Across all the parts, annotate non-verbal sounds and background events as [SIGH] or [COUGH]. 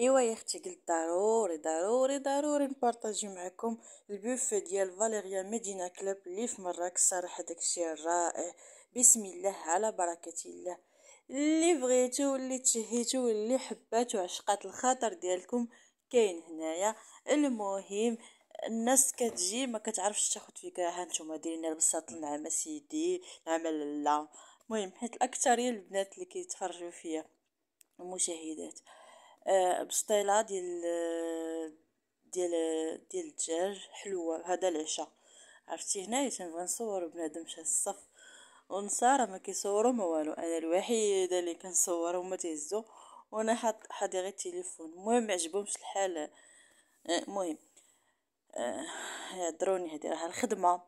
ايوا يا اختي قلت ضروري ضروري ضروري نبارطاجي معكم البوفيه ديال فاليريا مدينه كلوب اللي في مراكش صراحه داكشي رائع بسم الله على بركه الله اللي بغيتو واللي تشهيتو واللي حباتو عشقات الخاطر ديالكم كاين هنايا المهم الناس كتجي ما كتعرفش تاخد فكره ها نتوما دايرين البساط النعمه سيدي نعمه لا المهم حيت الاكثريه البنات اللي كيتفرجوا فيا المشاهدات آه، بسطيلة ديال آه، ديال ديال الدجاج حلوة هذا العشاء عرفتي هنايا تنبغي نصور بنادم شاف الصف ونسارة ما كيصوروا ما والو انا الوحيده اللي كنصور وما تيهزو وانا حاط حاضر غير التليفون المهم عجبهمش الحال آه، المهم آه يهضروني هادي راه الخدمه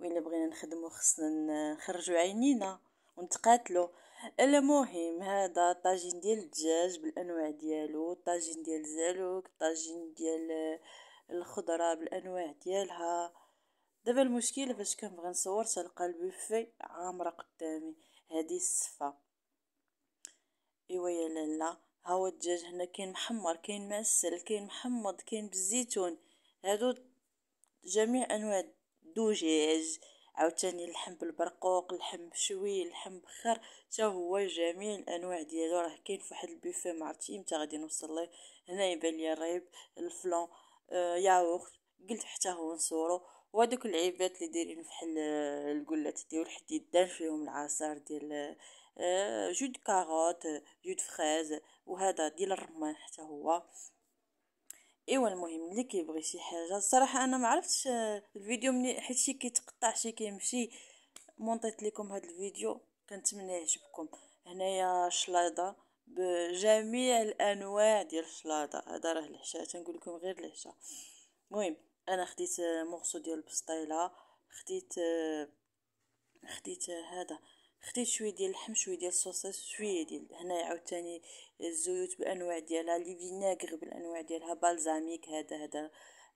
وين بغينا نخدمو خصنا نخرجو عينينا ونتقاتلو المهم هذا طاجين ديال الدجاج بالانواع ديالو طاجين ديال زالوك طاجين ديال آه، الخضره بالانواع ديالها دابا المشكل فاش كنبغي نصور تلقى البوفي عامره قدامي هذه الصفه ايوا يا لالا ها هو الدجاج هنا كاين محمر كاين معسل كاين محمض كاين بالزيتون هادو جميع انواع الدجاج عاوتاني اللحم بالبرقوق اللحم مشوي اللحم بخر حتى هو جميع الانواع ديالو راه كاين واحد البوفيه ما عرفتش امتى غادي نوصل ليه هنا يبان لي الريب الفلون آه ياوخت قلت حتى هو نصورو وهذوك العيبات اللي دايرين فحال آه، القلات ديال الحديد دار فيهم العصير ديال آه، جو دو كاروت جو دو فريز وهذا ديال الرمان حتى هو ايوا المهم اللي كيبغي شي حاجه الصراحه انا ما عرفتش آه، الفيديو مني حيت شي كيتقطع شي كيمشي مونطيت لكم هذا الفيديو كنتمنى يعجبكم هنايا شلايضه بجميع الانواع ديال الشلاضه هذا راه العشاء تنقول لكم غير العشاء المهم انا خديت آه، مغصو ديال البسطيله خديت آه، خديت هذا خديت شويه ديال اللحم شويه ديال الصوصيص شويه ديال هنايا عاوتاني الزيوت بانواع ديالها لي فينيغر بالانواع ديالها بالزاميك هذا هذا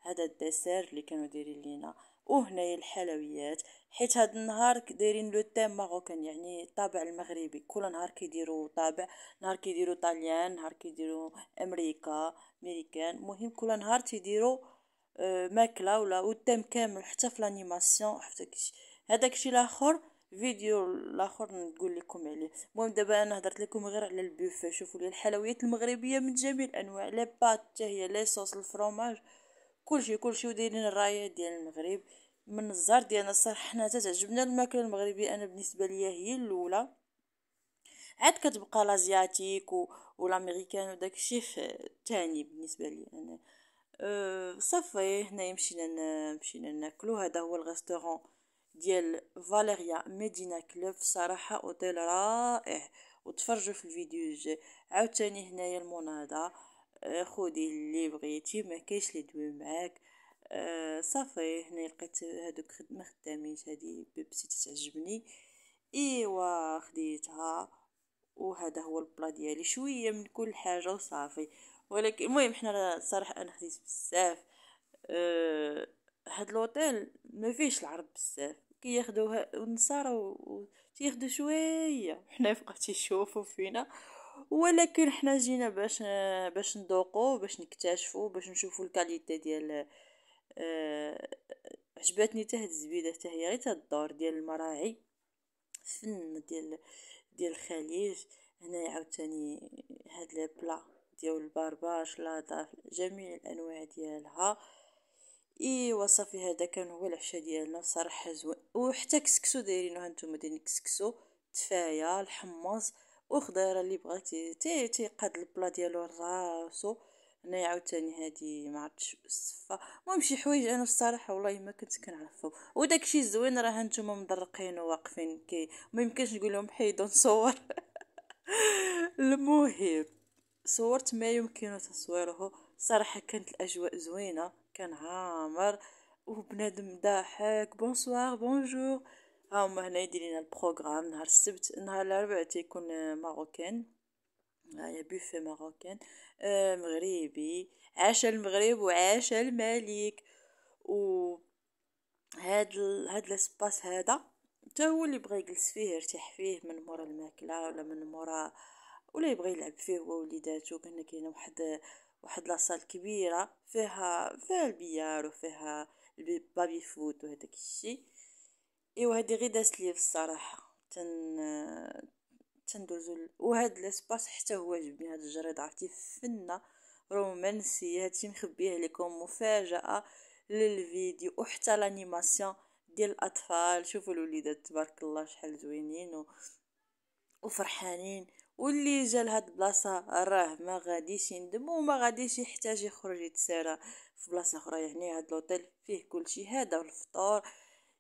هذا الدسير اللي كانوا دايرين لينا وهنايا الحلويات حيت هاد النهار دايرين لو تيم ماروكان يعني الطابع المغربي كل نهار كيديروا طابع نهار كيديروا طاليان نهار كيديروا امريكا امريكان مهم كل نهار تيديروا آه، ماكله ولا والتيم كامل حتى في لانيماسيون حتى هذاك الشيء الاخر فيديو الاخر نقول لكم عليه يعني، المهم دابا انا هضرت لكم غير على البوفيه شوفوا لي الحلويات المغربيه من جميع الانواع لي بات حتى هي لي صوص الفرماج كلشي كلشي ودايرين الرايه ديال المغرب من الزهر ديالنا الصراحه حنا تعجبنا الماكله المغربيه انا بالنسبه ليا هي الاولى عاد كتبقى لازياتيك و... والامريكان وداك الشيء الثاني بالنسبه لي انا أه صافي هنا مشينا مشينا ناكلو هذا هو الغاستورون ديال فاليريا مدينة كلوب صراحة اوتيل رائع وتفرجوا في الفيديو الجاي عاوتاني هنايا المناضة آه، خودي اللي بغيتي ما كاينش اللي دوي معاك أه صافي هنا لقيت هادوك ما خدامينش هادي بيبسي تعجبني ايوا خديتها وهذا هو البلا ديالي شويه من كل حاجه وصافي ولكن المهم حنا صراحه انا خديت بزاف أه هاد لوطيل ما فيهش العرب بزاف كياخذوها النصارى تياخذوا شويه حنا يبقى تيشوفوا فينا ولكن حنا جينا باش باش ندوقوا باش نكتشفوا باش نشوفوا الكاليتي ديال أه عجبتني حتى هاد الزبيده حتى هي غير الدور ديال المراعي فن ديال ديال الخليج هنا عاوتاني هاد لي بلا ديال البرباش لاطاف جميع الانواع ديالها اي وصافي هذا كان هو العشاء ديالنا صراحه زوين وحتى كسكسو دايرينو هانتوما دايرين كسكسو تفايا الحمص وخضيره اللي بغاتي تي تيقاد البلا ديالو راسو هنايا عاوتاني هادي ما عرفتش الصفه المهم شي حوايج انا الصراحه والله ما كنت كنعرفهم الشيء زوين راه هانتوما مدرقين وواقفين كي ما يمكنش نقول لهم حيدوا نصور [LAUGHS] المهم صورت ما يمكن تصويره صراحة كانت الأجواء زوينة كان عامر وبنادم ضاحك بونسوار بونجور ها هما هنا يديرينا البروغرام نهار السبت نهار الاربعاء تيكون ماروكان هايا آه، بوفي ماروكان آه، مغربي عاش المغرب وعاش الملك و هاد ال... هاد الاسباس هذا حتى هو اللي بغى يجلس فيه يرتاح فيه من مورا الماكله ولا من مورا ولا يبغى يلعب فيه هو وليداتو كان كاينه واحد واحد لاصال كبيره فيها فيها البيار وفيها البابي فوت وهداك الشيء ايوا هادي غي دازت لي الصراحه تن تندوزو وهاد لاسباس حتى هو جبني هاد الجريد عرفتي فنه رومانسي هادشي مخبيه لكم مفاجاه للفيديو وحتى لانيماسيون ديال الاطفال شوفوا الوليدات تبارك الله شحال زوينين و... وفرحانين واللي جا لهاد البلاصه راه ما غاديش يندم وما غاديش يحتاج يخرج يتسارى في بلاصه اخرى يعني هاد لوطيل فيه كل شيء هذا الفطور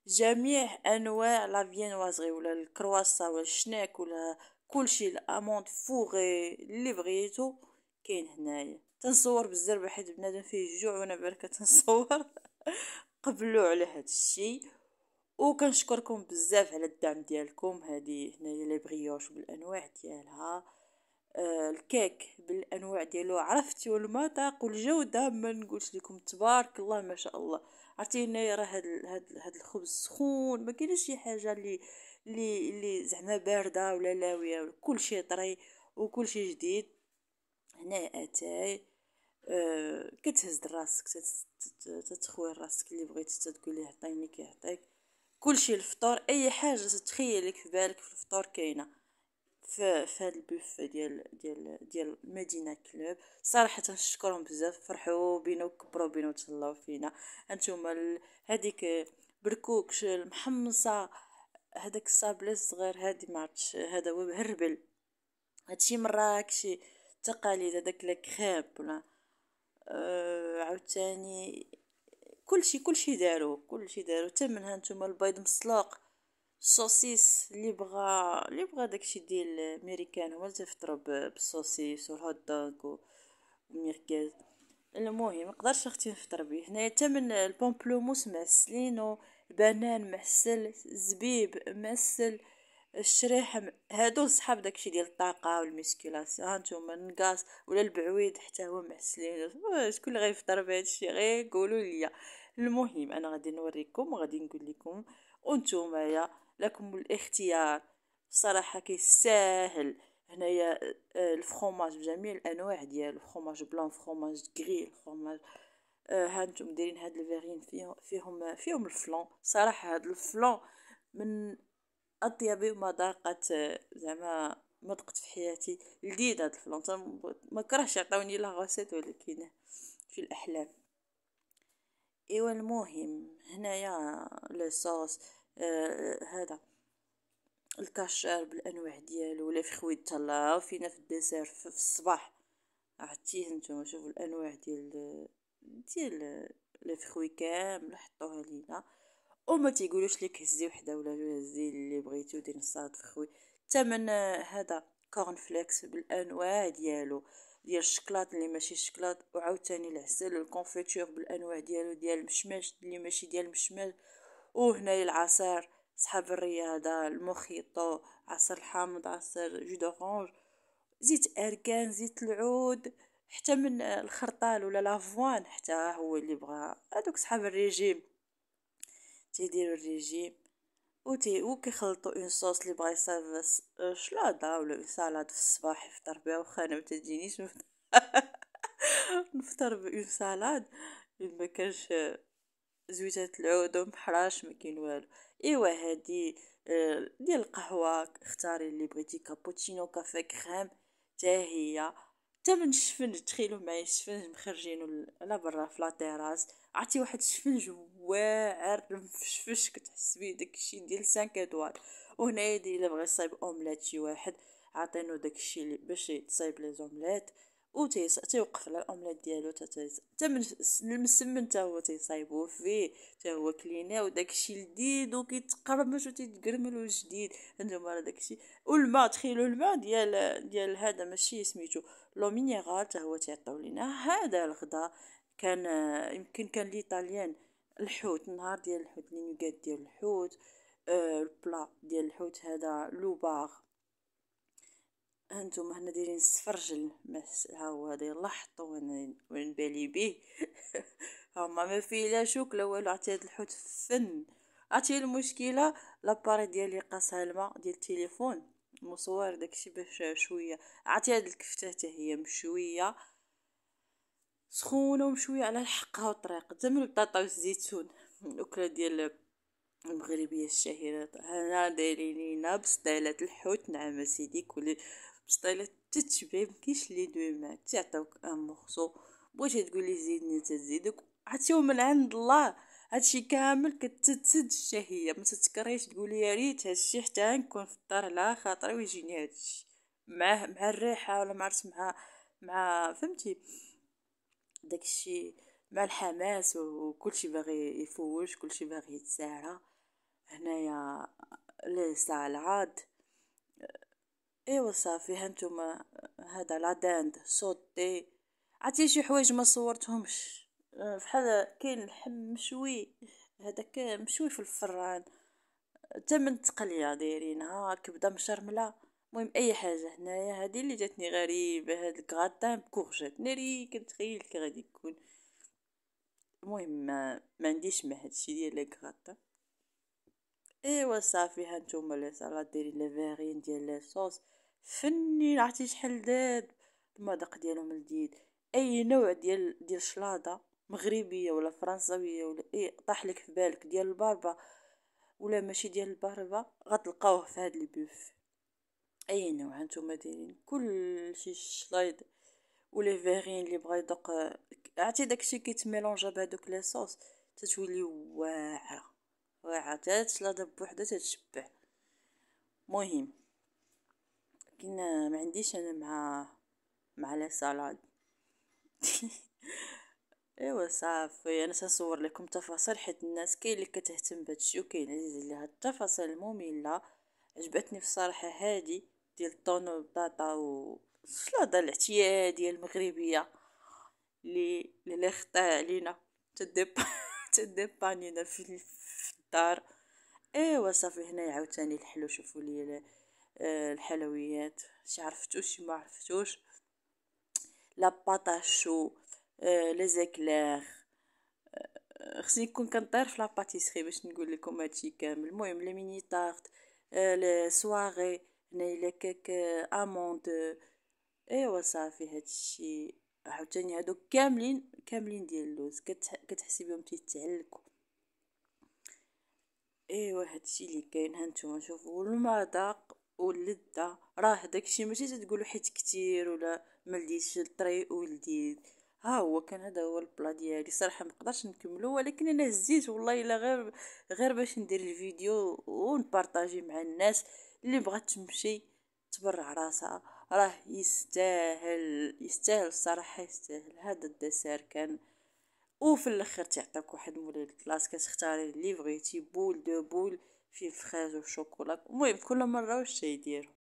جميع انواع لا فينوازري ولا الكرواسا ولا الشناك ولا كل شيء الاموند فوغي اللي بغيتو كاين هنايا تنصور بزاف حيت بنادم فيه جوع وانا بركه تنصور [LAUGHS] قبلوا على هاد الشيء وكنشكركم بزاف على الدعم ديالكم هذه هنايا لي بغيوش بالانواع ديالها آه، الكيك بالانواع ديالو عرفتي والمذاق والجوده ما نقولش لكم تبارك الله ما شاء الله عرفتي هنايا راه هاد هاد هاد الخبز سخون ما كاينش شي حاجه اللي اللي اللي زعما بارده ولا لاويه كلشي طري شيء جديد هنا اتاي آه، كتهز راسك تتخوي راسك اللي بغيتي تقول ليه عطيني كيعطيك كل شيء الفطور اي حاجة تتخيلك في بالك في الفطور كاينة في في هاد البوف ديال ديال ديال مدينه كلوب صراحه نشكرهم بزاف فرحوا بينا وكبروا بينا وتهلاو فينا انتم ال... هذيك بركوكش المحمصه هذاك الصابله الصغير هادي ما عرفتش هذا هو هربل هادشي مراكشي تقاليد هذاك الكريب ولا أه عاوتاني كلشي كلشي دارو كلشي دارو حتى منها نتوما البيض مسلوق السوسيس اللي بغا اللي بغا داكشي ديال الميريكان هو تفطرو بالسوسيس والهوت دوغ والميركيز المهم مقدرش اختي نفطر بيه هنايا حتى من البومبلوموس معسلين البنان معسل الزبيب معسل الشريحة هادو صحاب داكشي ديال الطاقة والميسكيلاسيون هانتوما النقاص ولا البعويد حتى هو معسلين شكون اللي غيفطر بهادشي غير قولوا ليا المهم انا غادي نوريكم وغادي نقول لكم يا لكم الاختيار صراحة كيستاهل هنايا آه، آه، الفخوماج بجميع الانواع ديالو فخوماج بلون فخوماج كري فخوماج آه، هانتوم دايرين هاد الفيرين فيهم فيهم, فيهم الفلون صراحة هاد الفلون من اطيب مذاقات زعما مذقت في حياتي لذيذ هاد الفلونطه ما كرهش عطاوني لا غوسيت ولكن في الاحلام ايوا المهم هنايا لي صوص آه هذا الكاشير بالانواع ديالو ولا في خويت تلا فينا في الديسير في الصباح عرفتيه نتوما شوفوا الانواع ديال ديال لي فخوي كامل حطوها لينا وما تيقولوش لك هزي وحده ولا جوج هزي اللي بغيتي ودير نص خوي الثمن هذا كورن فليكس بالانواع ديالو ديال الشكلاط اللي ماشي الشكلاط وعاوتاني العسل الكونفيتور بالانواع ديالو ديال المشماش اللي ماشي ديال المشماش وهنا العصير صحاب الرياضه المخيطو عصير الحامض عصير جو دورانج زيت اركان زيت العود حتى من الخرطال ولا لافوان حتى هو اللي بغا هذوك صحاب الريجيم تيديروا الريجيم و كيخلطو اون صوص لي بغا يصاوب شلاضه ولا اون سالاد في الصباح يفطر بها واخا انا ما تجينيش نفطر [LAUGHS] بأون سالاد ما كانش زويتات العود ومحراش ما كاين والو ايوا هادي آه، ديال القهوه اختاري اللي بغيتي كابوتشينو كافي كريم حتى حتى من الشفن تخيلوا معايا الشفن مخرجينو على برا في لاطيراس عرفتي واحد الشفنج واعر مفشفش كتحس بيه داكشي ديال 5 ادوار وهنايا يدي الا بغى يصايب اومليت شي واحد عطينو داكشي باش يتصايب لي زومليت وتيس تيوقف على الاومليت ديالو حتى المسمن حتى هو تيصايبو فيه حتى هو كليناه وداكشي لذيذ وكيتقرمش وتيتقرمل وجديد هانتوما راه داكشي والماء تخيلوا الماء ديال ديال هذا ماشي سميتو لو مينيرال حتى هو تيعطيو لينا هذا الغدا كان يمكن كان ليطاليان الحوت النهار ديال الحوت نيوكات ديال الحوت آه، البلا ديال الحوت هذا لوباغ هانتوما هنا دايرين السفرجل ها هو هذا يلا حطو وين بالي بيه [LAUGHS] ها ما فيه لا شوك لا والو عرفتي هاد الحوت فن عرفتي المشكله لاباري ديالي قاسها الماء ديال التليفون مصور داكشي باش شويه عرفتي هاد الكفته حتى هي مشويه سخونه ومشويه على الحقها والطريق حتى من البطاطا والزيتون الاكله ديال المغربيه الشهيره هنا دايرين لينا بسطيلات الحوت نعم سيدي كل بس الا تتشبعي لي اللي يدوي معاك تيعطيوك أن مخصو بغيتي تقولي زيدني تزيدك عرفتي من عند الله هادشي كامل كتتسد الشهيه ما تقولي يا ريت هادشي حتى نكون في الدار على خاطري ويجيني هادشي مع مع الريحه ولا ما مع مع فهمتي داكشي مع الحماس وكلشي باغي يفوش كلشي باغي يتسارى هنايا لي ساعه العاد اي وصافي هانتوما هذا العداند صوتي عطي شي حوايج ما صورتهمش آه، فحال كاين لحم مشوي هذاك مشوي في الفران تمن تقلية دايرينها كبدة مشرملة المهم اي حاجة هنايا هذه اللي جاتني غريبة هاد الكغاتان بكورجات ناري كنتخيل غادي يكون المهم ما, ما عنديش مع هادشي ديال الكغاتان ايوا صافي هانتوما لي سالاد ديري لي فيغين ديال لي صوص فني عرفتي شحال داد المذاق ديالهم لذيذ اي نوع ديال ديال شلاضة مغربية ولا فرنساوية ولا اي طاح لك في بالك ديال الباربا ولا ماشي ديال الباربا غتلقاوه في هاد البوف اي نوع هانتوما دايرين كلشي الشلايض ولي فيغين اللي بغا يدوق عرفتي داكشي كيتميلونجا بهادوك لي صوص تتولي واعره واعره تاع الشلاضه بوحدها تتشبع مهم لكن ما عنديش انا مع مع لي سالاد [LAUGHS] ايوا صافي انا سنصور لكم تفاصيل حيت الناس كاين اللي كتهتم بهادشي وكاين عزيز عليها التفاصيل الممله عجبتني الصراحة هادي ديال الطون والبطاطا والسلاطه الاعتياديه المغربيه لي اللي خطاها علينا تديب [LAUGHS] تديبانينا في الدار ايوا صافي هنايا عاوتاني الحلو شوفوا لي آه، الحلويات شي عرفتوش شي ما عرفتوش لا باتاشو آه، لي زيكلير آه، خصني نكون كنطير في لاباتيسري باش نقول لكم هادشي كامل المهم لي ميني تارت لي سواري هنايا لي كيك اموند ايوا صافي هادشي عاوتاني هادوك كاملين كاملين ديال اللوز كتحسي بهم تيتعلقوا ايوا هادشي اللي كاين هانتوما شوفوا المذاق ولده راه داكشي ماشي تقولو حيت كتير ولا ما الطريق ولذيذ ها هو كان هذا هو البلا ديالي صراحه ما نقدرش نكملو ولكن انا هزيت والله الا غير غير باش ندير الفيديو ونبارطاجي مع الناس اللي بغات تمشي تبرع راسها راه يستاهل يستاهل الصراحه يستاهل هذا الدسير كان وفي الاخر تعطيك واحد مولد الكلاس كتختاري اللي بغيتي بول دو بول فيه الفخاز وشوكولا المهم كل مرة واش يديرو